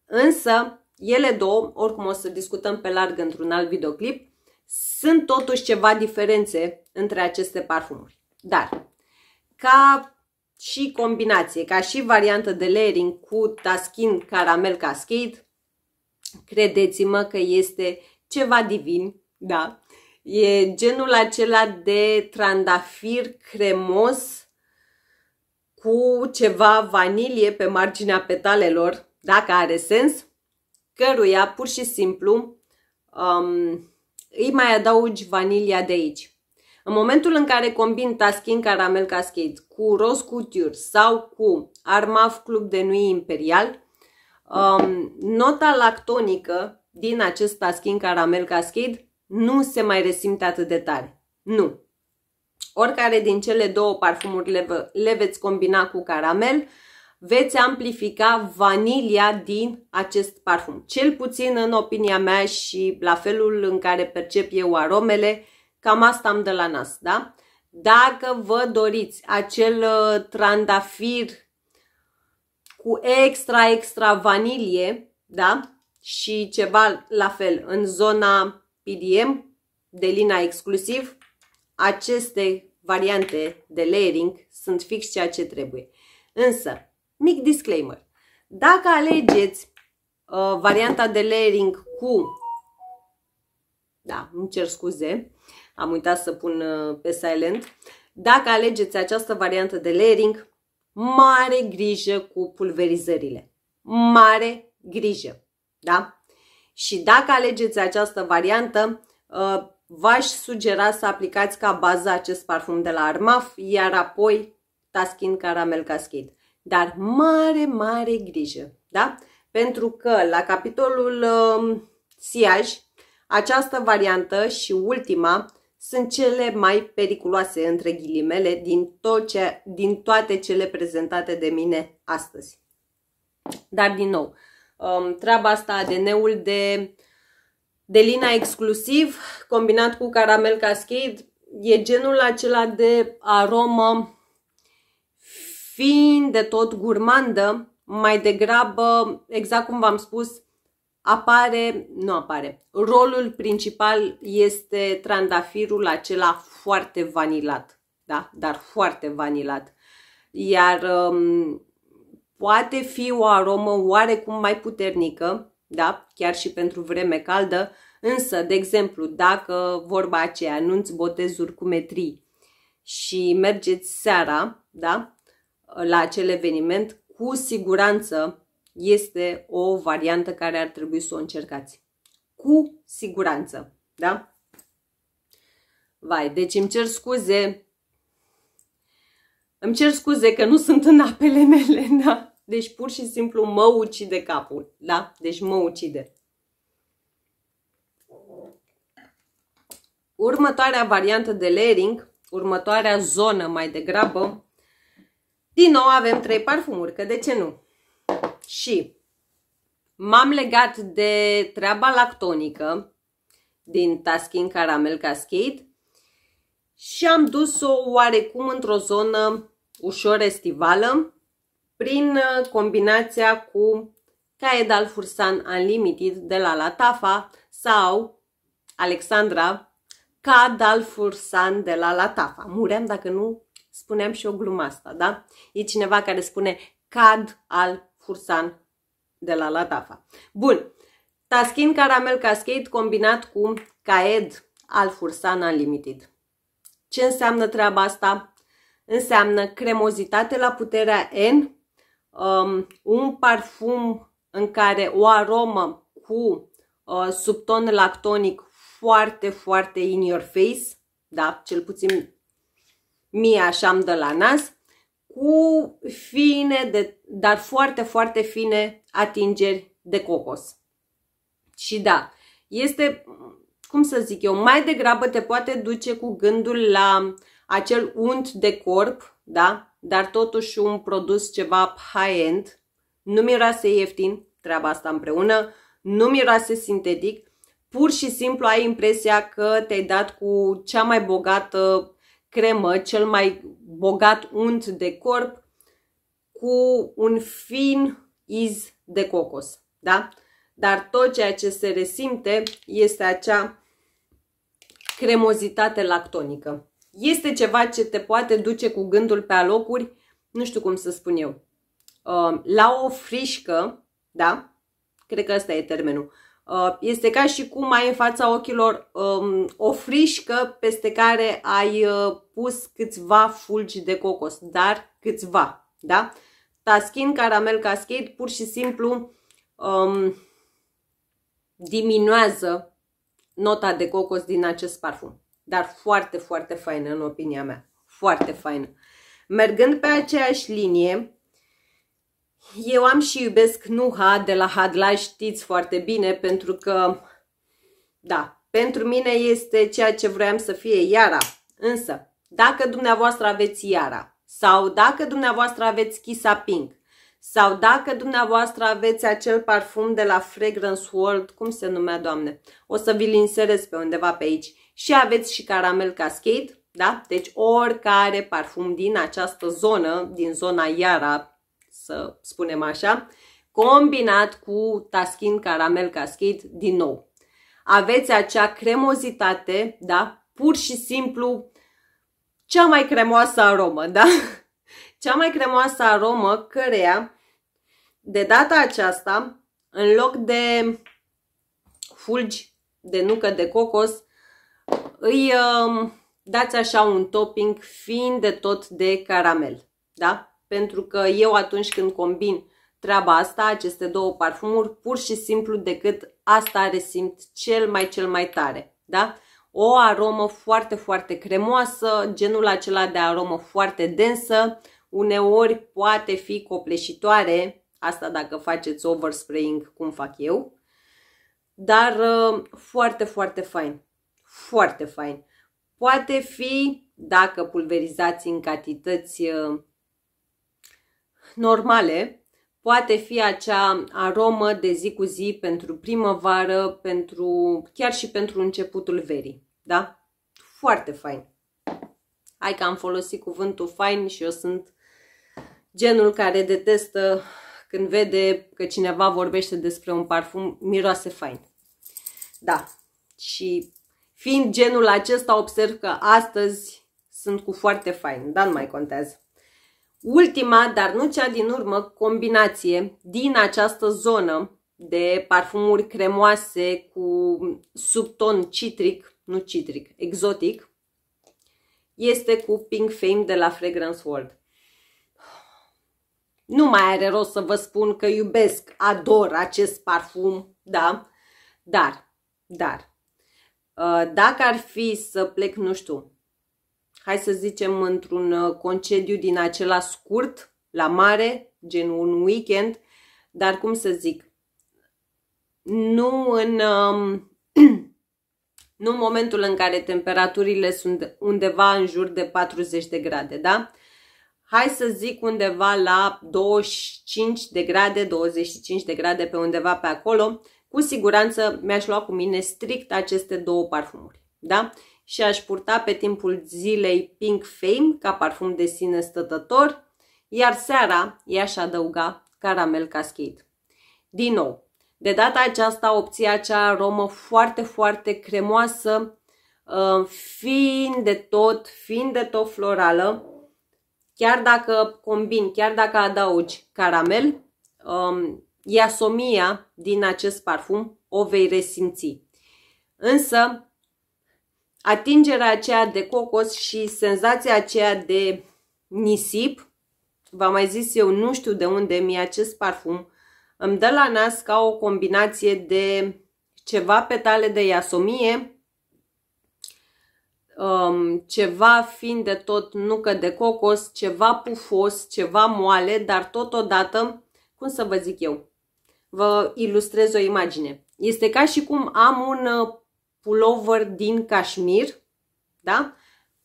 Însă, ele două, oricum o să discutăm pe larg într-un alt videoclip, sunt totuși ceva diferențe între aceste parfumuri. Dar, ca și combinație, ca și variantă de layering cu Taskin Caramel Cascade, credeți-mă că este ceva divin da. E genul acela de trandafir cremos cu ceva vanilie pe marginea petalelor, dacă are sens, căruia pur și simplu um, îi mai adaugi vanilia de aici. În momentul în care combin Taskin Caramel Cascade cu Rose Couture sau cu Armaf Club de Nui Imperial, um, nota lactonică din acest Taskin Caramel Cascade nu se mai resimte atât de tare. Nu. Oricare din cele două parfumuri le, le veți combina cu caramel, veți amplifica vanilia din acest parfum. Cel puțin în opinia mea și la felul în care percep eu aromele, cam asta am de la nas, da? Dacă vă doriți acel uh, trandafir cu extra, extra vanilie, da? Și ceva la fel în zona PDM, de lina exclusiv, aceste variante de layering sunt fix ceea ce trebuie. Însă, mic disclaimer, dacă alegeți uh, varianta de layering cu, da, îmi cer scuze, am uitat să pun uh, pe silent, dacă alegeți această variantă de layering, mare grijă cu pulverizările. Mare grijă, da? Și dacă alegeți această variantă, uh, v-aș sugera să aplicați ca bază acest parfum de la Armaf, iar apoi Taskin Caramel Cascade. Dar mare, mare grijă, da? Pentru că la capitolul uh, siaj, această variantă și ultima sunt cele mai periculoase, între ghilimele, din, tot ce, din toate cele prezentate de mine astăzi. Dar, din nou, uh, um, treaba asta, ADN-ul de, de lina exclusiv, combinat cu caramel cascade, e genul acela de aromă fiind de tot gurmandă, mai degrabă, exact cum v-am spus, apare, nu apare, rolul principal este trandafirul acela foarte vanilat, da? dar foarte vanilat. Iar um, poate fi o aromă oarecum mai puternică, da? chiar și pentru vreme caldă, însă, de exemplu, dacă vorba aceea anunți botezuri cu metrii și mergeți seara da? la acel eveniment, cu siguranță este o variantă care ar trebui să o încercați. Cu siguranță, da? Vai, deci îmi cer scuze. Îmi cer scuze că nu sunt în apele mele, <laughs> da? Deci pur și simplu mă ucide capul, da? Deci mă ucide. Următoarea variantă de layering, următoarea zonă mai degrabă, din nou avem trei parfumuri, că de ce nu? Și m-am legat de treaba lactonică din Taskin Caramel Cascade și am dus-o oarecum într-o zonă ușor estivală, prin uh, combinația cu Caedal Fursan Unlimited de la Latafa sau Alexandra Cad Fursan de la Latafa. Muream dacă nu spuneam și o glumă asta, da? E cineva care spune Cad al Fursan de la Latafa. Bun. Taskin Caramel Cascade combinat cu Caed al Fursan Unlimited. Ce înseamnă treaba asta? Înseamnă cremozitate la puterea N um, un parfum în care o aromă cu uh, subton lactonic foarte, foarte in your face, da, cel puțin mie așa am de la nas, cu fine, de, dar foarte, foarte fine atingeri de cocos. Și da, este, cum să zic eu, mai degrabă te poate duce cu gândul la acel unt de corp da? Dar totuși un produs ceva high-end, nu miroase ieftin, treaba asta împreună, nu miroase sintetic, pur și simplu ai impresia că te-ai dat cu cea mai bogată cremă, cel mai bogat unt de corp, cu un fin iz de cocos, da? Dar tot ceea ce se resimte este acea cremozitate lactonică. Este ceva ce te poate duce cu gândul pe alocuri, nu știu cum să spun eu, um, la o frișcă, da? Cred că ăsta e termenul. Uh, este ca și cum ai în fața ochilor um, o frișcă peste care ai uh, pus câțiva fulgi de cocos, dar câțiva, da? Taskin, caramel, cascade, pur și simplu um, diminuează nota de cocos din acest parfum dar foarte, foarte faină în opinia mea. Foarte faină. Mergând pe aceeași linie, eu am și iubesc Nuha de la Hadla, știți foarte bine, pentru că, da, pentru mine este ceea ce vroiam să fie Iara. Însă, dacă dumneavoastră aveți Iara sau dacă dumneavoastră aveți Kisa Pink sau dacă dumneavoastră aveți acel parfum de la Fragrance World, cum se numea, doamne? O să vi-l inserez pe undeva pe aici și aveți și caramel cascade, da? Deci oricare parfum din această zonă, din zona Iara, să spunem așa, combinat cu Taskin Caramel Cascade din nou. Aveți acea cremozitate, da? Pur și simplu cea mai cremoasă aromă, da? <laughs> Cea mai cremoasă aromă cărea de data aceasta, în loc de fulgi de nucă de cocos, îi um, dați așa un topping fin de tot de caramel, da? Pentru că eu atunci când combin treaba asta, aceste două parfumuri, pur și simplu decât asta resimt cel mai cel mai tare, da? O aromă foarte, foarte cremoasă, genul acela de aromă foarte densă, uneori poate fi copleșitoare, asta dacă faceți overspraying cum fac eu, dar uh, foarte, foarte fain foarte fain. Poate fi, dacă pulverizați în cantități uh, normale, poate fi acea aromă de zi cu zi pentru primăvară, pentru, chiar și pentru începutul verii. Da? Foarte fain. Hai că am folosit cuvântul fain și eu sunt genul care detestă când vede că cineva vorbește despre un parfum, miroase fain. Da, și Fiind genul acesta, observ că astăzi sunt cu foarte fain, dar nu mai contează. Ultima, dar nu cea din urmă, combinație din această zonă de parfumuri cremoase cu subton citric, nu citric, exotic, este cu Pink Fame de la Fragrance World. Nu mai are rost să vă spun că iubesc, ador acest parfum, da? Dar, dar, Uh, dacă ar fi să plec, nu știu, hai să zicem într-un uh, concediu din acela scurt, la mare, gen un weekend, dar cum să zic, nu în, um, <clears throat> nu în momentul în care temperaturile sunt undeva în jur de 40 de grade, da? Hai să zic undeva la 25 de grade, 25 de grade pe undeva pe acolo, cu siguranță mi-aș lua cu mine strict aceste două parfumuri, da? Și aș purta pe timpul zilei Pink Fame ca parfum de sine stătător, iar seara i-aș adăuga Caramel Cascade. Din nou, de data aceasta obții acea aromă foarte, foarte cremoasă, uh, fiind de tot, fiind de tot florală, chiar dacă combin, chiar dacă adaugi caramel, um, iasomia din acest parfum o vei resimți. Însă, atingerea aceea de cocos și senzația aceea de nisip, v-am mai zis eu, nu știu de unde mi e acest parfum, îmi dă la nas ca o combinație de ceva petale de iasomie, um, ceva fiind de tot nucă de cocos, ceva pufos, ceva moale, dar totodată, cum să vă zic eu, vă ilustrez o imagine. Este ca și cum am un uh, pulover din cașmir, da?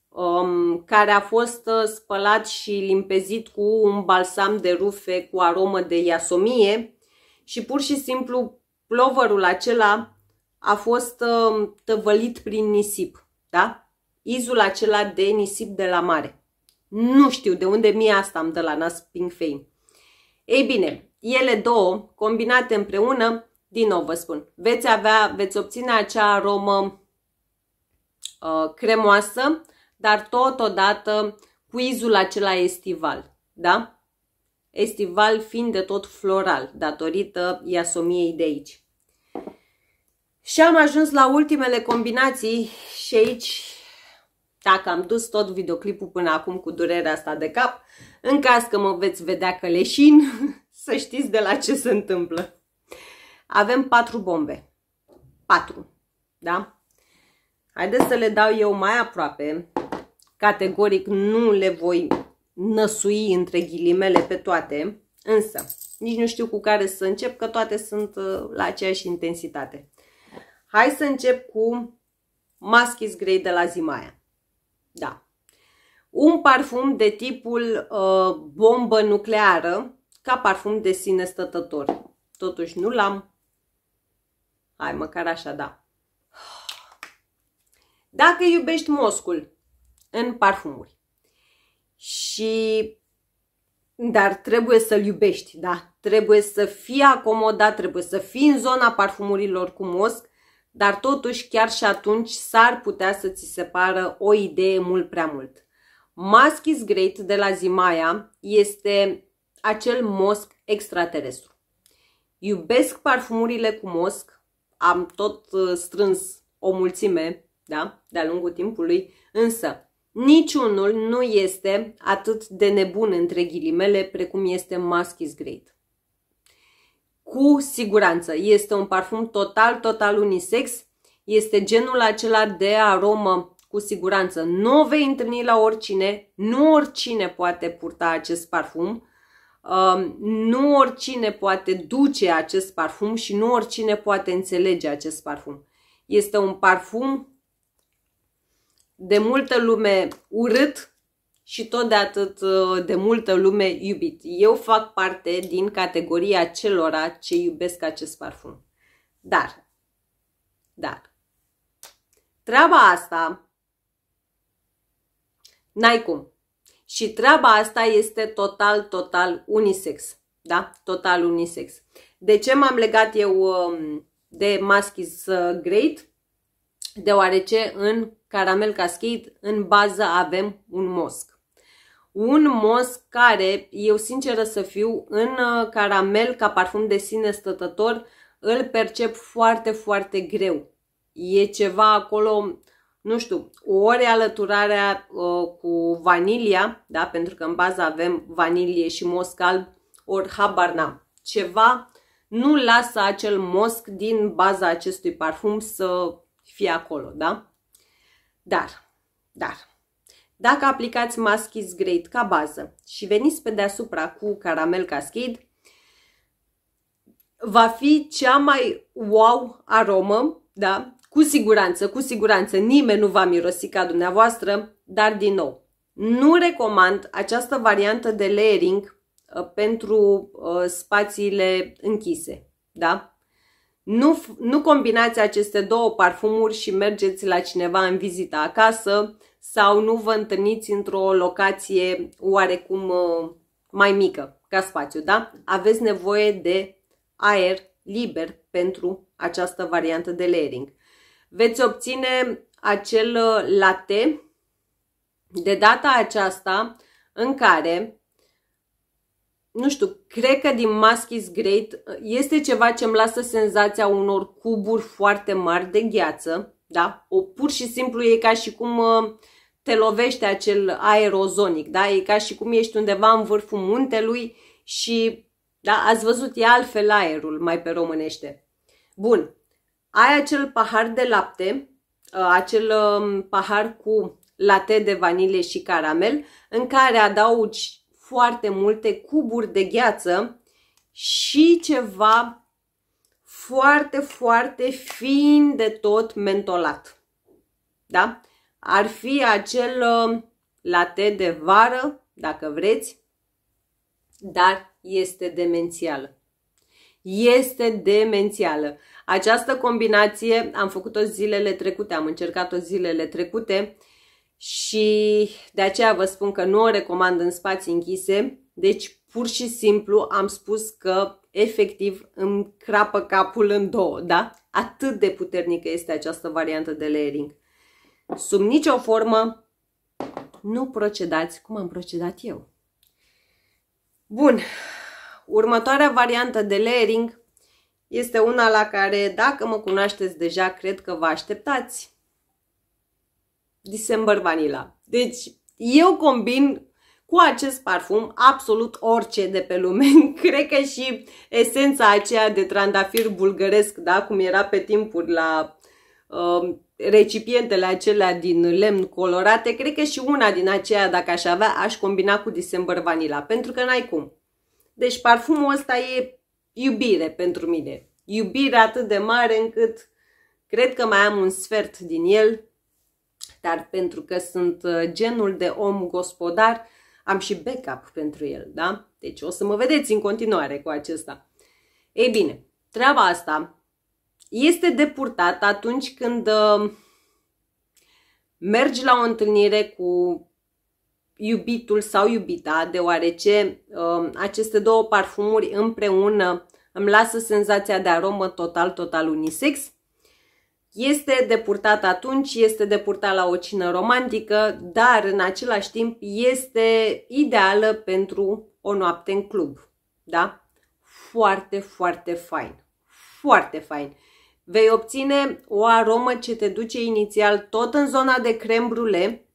um, care a fost uh, spălat și limpezit cu un balsam de rufe cu aromă de iasomie și pur și simplu ploverul acela a fost uh, tăvălit prin nisip, da? Izul acela de nisip de la mare. Nu știu de unde mie asta îmi dă la nas Pink Fame. Ei bine, ele două combinate împreună, din nou vă spun, veți avea, veți obține acea aromă uh, cremoasă, dar totodată cuizul acela estival, da? Estival fiind de tot floral, datorită iasomiei de aici. Și am ajuns la ultimele combinații și aici, dacă am dus tot videoclipul până acum cu durerea asta de cap, în caz că mă veți vedea căleșin, <laughs> să știți de la ce se întâmplă. Avem patru bombe. Patru. Da? Haideți să le dau eu mai aproape. Categoric nu le voi năsui între ghilimele pe toate, însă nici nu știu cu care să încep, că toate sunt uh, la aceeași intensitate. Hai să încep cu Maschis Grey de la Zimaia. Da. Un parfum de tipul uh, bombă nucleară ca parfum de sine stătător. Totuși nu l-am. Hai, măcar așa, da. Dacă iubești moscul în parfumuri și dar trebuie să-l iubești, da? Trebuie să fii acomodat, trebuie să fii în zona parfumurilor cu mosc, dar totuși chiar și atunci s-ar putea să ți se pară o idee mult prea mult. Mask is Great de la Zimaya este acel mosc extraterestru. Iubesc parfumurile cu mosc, am tot uh, strâns o mulțime da? de-a lungul timpului, însă niciunul nu este atât de nebun între ghilimele precum este Musk is Great. Cu siguranță, este un parfum total, total unisex, este genul acela de aromă cu siguranță. Nu o vei întâlni la oricine, nu oricine poate purta acest parfum, Um, nu oricine poate duce acest parfum și nu oricine poate înțelege acest parfum. Este un parfum de multă lume urât și tot de atât uh, de multă lume iubit. Eu fac parte din categoria celora ce iubesc acest parfum. Dar, dar, treaba asta n-ai cum. Și treaba asta este total, total unisex. Da? Total unisex. De ce m-am legat eu um, de Maskis uh, Great? Deoarece în Caramel Cascade, în bază, avem un mosc un mosc care, eu sinceră să fiu, în uh, caramel ca parfum de sine stătător, îl percep foarte, foarte greu. E ceva acolo nu știu, ori alăturarea uh, cu vanilia, da? pentru că în bază avem vanilie și mosc alb, ori habar n-am. Ceva nu lasă acel mosc din baza acestui parfum să fie acolo, da? Dar, dar, dacă aplicați Maschis Great ca bază și veniți pe deasupra cu caramel cascade, va fi cea mai wow aromă, da? Cu siguranță, cu siguranță, nimeni nu va mirosi ca dumneavoastră, dar din nou, nu recomand această variantă de layering uh, pentru uh, spațiile închise, da? Nu, nu combinați aceste două parfumuri și mergeți la cineva în vizită acasă sau nu vă întâlniți într-o locație oarecum uh, mai mică ca spațiu, da? Aveți nevoie de aer liber pentru această variantă de layering veți obține acel uh, latte de data aceasta în care, nu știu, cred că din Mask is Great uh, este ceva ce îmi lasă senzația unor cuburi foarte mari de gheață, da? O, pur și simplu e ca și cum uh, te lovește acel aerozonic, da? E ca și cum ești undeva în vârful muntelui și, da, ați văzut, e altfel aerul, mai pe românește. Bun, ai acel pahar de lapte, uh, acel um, pahar cu late de vanilie și caramel, în care adaugi foarte multe cuburi de gheață și ceva foarte, foarte fin de tot mentolat. Da? Ar fi acel um, late de vară, dacă vreți, dar este demențială. Este demențială. Această combinație am făcut-o zilele trecute, am încercat-o zilele trecute și de aceea vă spun că nu o recomand în spații închise, deci pur și simplu am spus că efectiv îmi crapă capul în două, da? Atât de puternică este această variantă de layering. Sub nicio formă nu procedați cum am procedat eu. Bun, următoarea variantă de layering este una la care, dacă mă cunoașteți deja, cred că vă așteptați. December Vanilla. Deci, eu combin cu acest parfum absolut orice de pe lume. <laughs> Cred că și esența aceea de trandafir bulgăresc, da, cum era pe timpuri la uh, recipientele acelea din lemn colorate, cred că și una din aceea, dacă aș avea, aș combina cu December Vanilla, pentru că n-ai cum. Deci parfumul ăsta e iubire pentru mine. Iubire atât de mare încât cred că mai am un sfert din el, dar pentru că sunt uh, genul de om gospodar, am și backup pentru el, da? Deci o să mă vedeți în continuare cu acesta. Ei bine, treaba asta este depurtată atunci când uh, mergi la o întâlnire cu iubitul sau iubita, deoarece uh, aceste două parfumuri împreună îmi lasă senzația de aromă total, total unisex. Este depurtat atunci, este depurtat la o cină romantică, dar în același timp este ideală pentru o noapte în club. Da? Foarte, foarte fain. Foarte fain. Vei obține o aromă ce te duce inițial tot în zona de crem brule,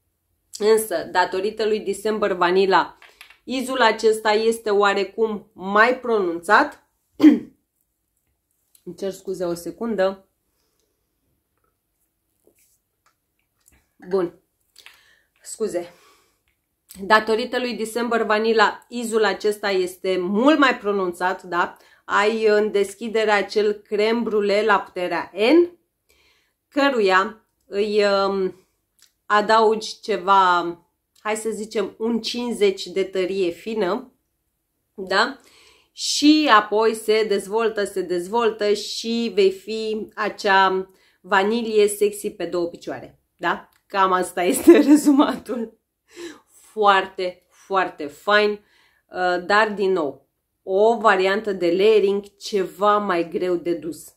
însă datorită lui December Vanilla, izul acesta este oarecum mai pronunțat, <coughs> Îmi cer scuze o secundă. Bun. Scuze. Datorită lui December Vanilla, izul acesta este mult mai pronunțat, da? Ai în deschidere acel crem brule la puterea N, căruia îi um, adaugi ceva, hai să zicem, un 50 de tărie fină, da? Uh, și apoi se dezvoltă, se dezvoltă și vei fi acea vanilie sexy pe două picioare. Da? Cam asta <laughs> este rezumatul. Foarte, foarte fain, uh, dar din nou, o variantă de layering ceva mai greu de dus.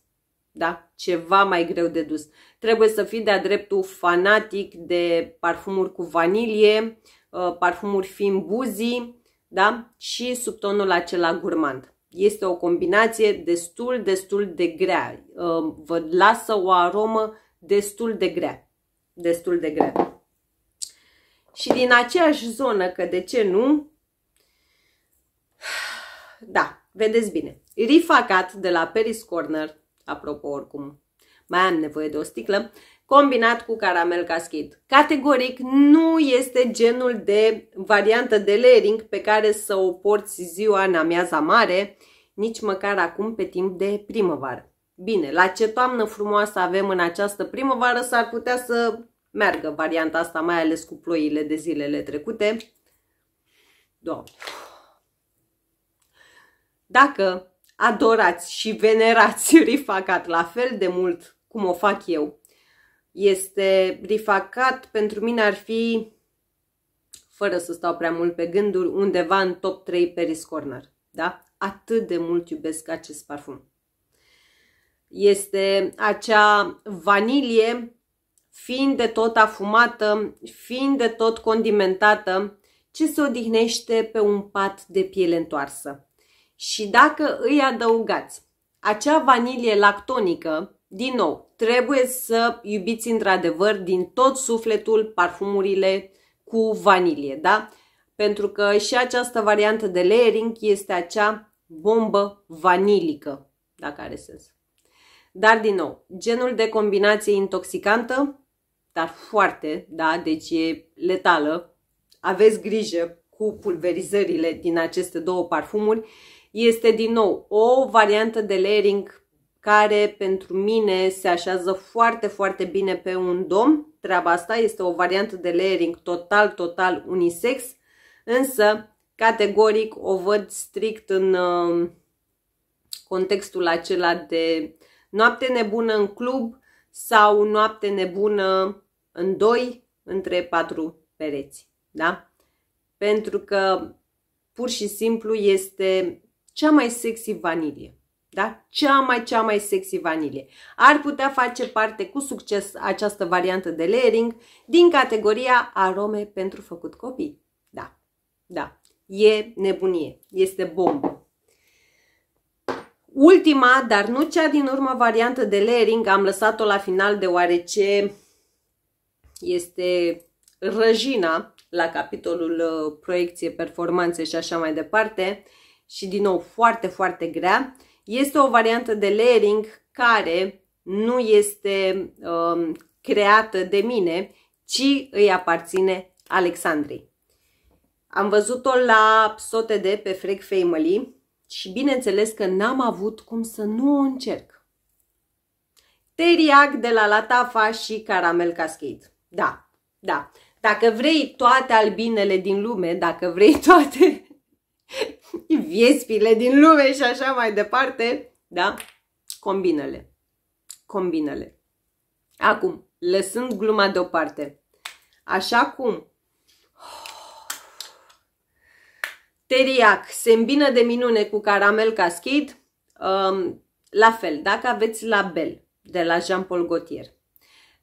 Da? Ceva mai greu de dus. Trebuie să fii de-a dreptul fanatic de parfumuri cu vanilie, uh, parfumuri fiind buzii, da? și tonul acela gurmand. Este o combinație destul, destul de grea. Ă, vă lasă o aromă destul de grea. Destul de grea. Și din aceeași zonă, că de ce nu, da, vedeți bine. Rifacat de la Paris Corner, apropo oricum, mai am nevoie de o sticlă, combinat cu caramel caschid. Categoric nu este genul de variantă de layering pe care să o porți ziua în amiaza mare, nici măcar acum pe timp de primăvară. Bine, la ce toamnă frumoasă avem în această primăvară s-ar putea să meargă varianta asta, mai ales cu ploile de zilele trecute. Doamne! Dacă adorați și venerați <laughs> rifacat la fel de mult cum o fac eu, este rifacat, pentru mine ar fi, fără să stau prea mult pe gânduri, undeva în top 3 Paris Corner. Da? Atât de mult iubesc acest parfum. Este acea vanilie fiind de tot afumată, fiind de tot condimentată, ce se odihnește pe un pat de piele întoarsă. Și dacă îi adăugați acea vanilie lactonică, din nou, trebuie să iubiți într-adevăr din tot sufletul parfumurile cu vanilie, da? Pentru că și această variantă de layering este acea bombă vanilică, dacă are sens. Dar, din nou, genul de combinație intoxicantă, dar foarte, da, deci e letală, aveți grijă cu pulverizările din aceste două parfumuri, este din nou o variantă de layering care pentru mine se așează foarte, foarte bine pe un dom. Treaba asta este o variantă de layering total, total unisex, însă categoric o văd strict în uh, contextul acela de noapte nebună în club sau noapte nebună în doi, între patru pereți. Da? Pentru că pur și simplu este cea mai sexy vanilie da? Cea mai, cea mai sexy vanilie. Ar putea face parte cu succes această variantă de layering din categoria arome pentru făcut copii. Da, da, e nebunie, este bombă. Ultima, dar nu cea din urmă variantă de layering, am lăsat-o la final deoarece este răjina la capitolul ă, proiecție, performanțe și așa mai departe și din nou foarte, foarte grea. Este o variantă de layering care nu este um, creată de mine, ci îi aparține Alexandrei. Am văzut-o la sote de pe Freg Family și bineînțeles că n-am avut cum să nu o încerc. Teriac de la Latafa și Caramel Cascade. Da, da. Dacă vrei toate albinele din lume, dacă vrei toate viespile din lume și așa mai departe, da? Combinele. Combinele. Acum, lăsând gluma deoparte, așa cum teriac se îmbină de minune cu caramel caschid, um, la fel, dacă aveți label de la Jean-Paul Gaultier,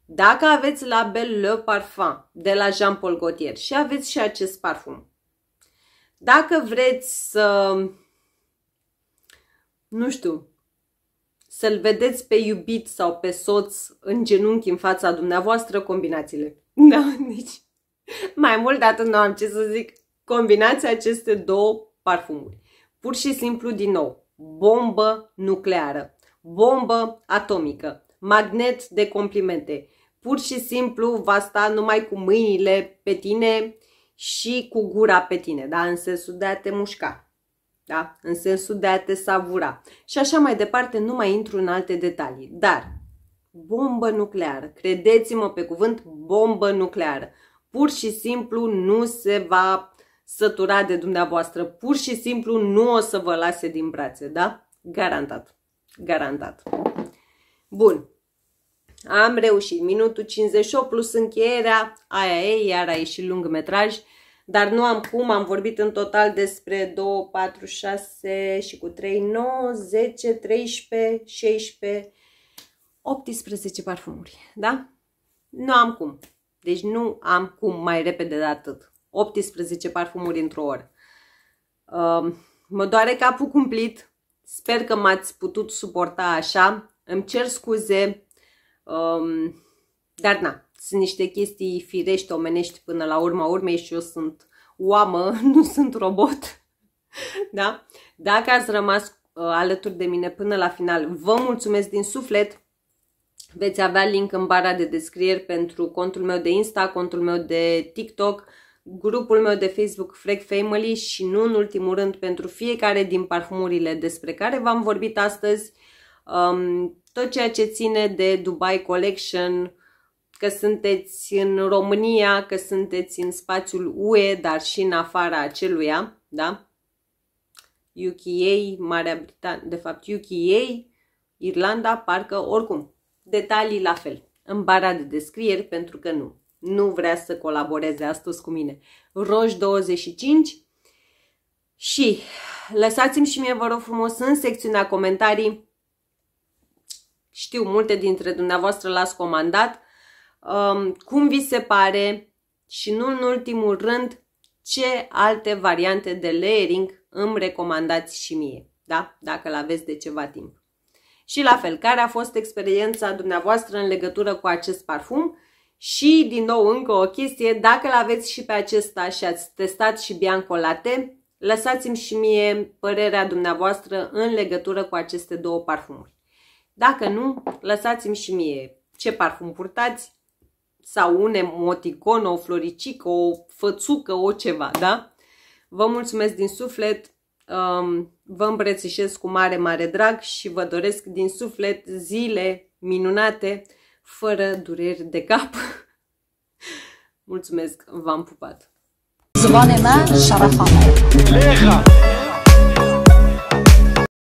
dacă aveți label Le Parfum de la Jean-Paul Gaultier și aveți și acest parfum, dacă vreți să, nu știu, să-l vedeți pe iubit sau pe soț în genunchi în fața dumneavoastră, combinațiile. <laughs> Da, deci, mai mult de atât nu am ce să zic. combinația aceste două parfumuri. Pur și simplu, din nou, bombă nucleară, bombă atomică, magnet de complimente. Pur și simplu va sta numai cu mâinile pe tine și cu gura pe tine, da? În sensul de a te mușca, da? În sensul de a te savura. Și așa mai departe, nu mai intru în alte detalii. Dar, bombă nucleară, credeți-mă pe cuvânt, bombă nucleară, pur și simplu nu se va sătura de dumneavoastră, pur și simplu nu o să vă lase din brațe, da? Garantat. Garantat. Bun. Am reușit. Minutul 58 plus încheierea, aia e, iar a ieșit lung metraj, dar nu am cum, am vorbit în total despre 2, 4, 6 și cu 3, 9, 10, 13, 16, 18 parfumuri, da? Nu am cum. Deci nu am cum mai repede de atât. 18 parfumuri într-o oră. Uh, mă doare capul cumplit. Sper că m-ați putut suporta așa. Îmi cer scuze Um, dar na, sunt niște chestii firești, omenești până la urma urmei și eu sunt oamă, <laughs> nu sunt robot. <laughs> da? Dacă ați rămas uh, alături de mine până la final, vă mulțumesc din suflet. Veți avea link în bara de descrieri pentru contul meu de Insta, contul meu de TikTok, grupul meu de Facebook Frec Family și nu în ultimul rând pentru fiecare din parfumurile despre care v-am vorbit astăzi. Um, tot ceea ce ține de Dubai Collection, că sunteți în România, că sunteți în spațiul UE, dar și în afara aceluia, da? UKA, Marea Britanie, de fapt UKA, Irlanda, parcă, oricum, detalii la fel, în bara de descrieri, pentru că nu, nu vrea să colaboreze astăzi cu mine. Roș25 și lăsați-mi și mie, vă rog frumos, în secțiunea comentarii știu, multe dintre dumneavoastră l-ați comandat, um, cum vi se pare și nu în ultimul rând, ce alte variante de layering îmi recomandați și mie, da? dacă l-aveți de ceva timp. Și la fel, care a fost experiența dumneavoastră în legătură cu acest parfum? Și din nou încă o chestie, dacă l-aveți și pe acesta și ați testat și Bianco Latte, lăsați-mi și mie părerea dumneavoastră în legătură cu aceste două parfumuri. Dacă nu, lăsați-mi și mie ce parfum purtați sau un emoticon, o floricică, o fățucă, o ceva, da? Vă mulțumesc din suflet, um, vă îmbrățișez cu mare, mare drag și vă doresc din suflet zile minunate, fără dureri de cap. <laughs> Mulțumesc, v-am pupat! Zvonena من شرفم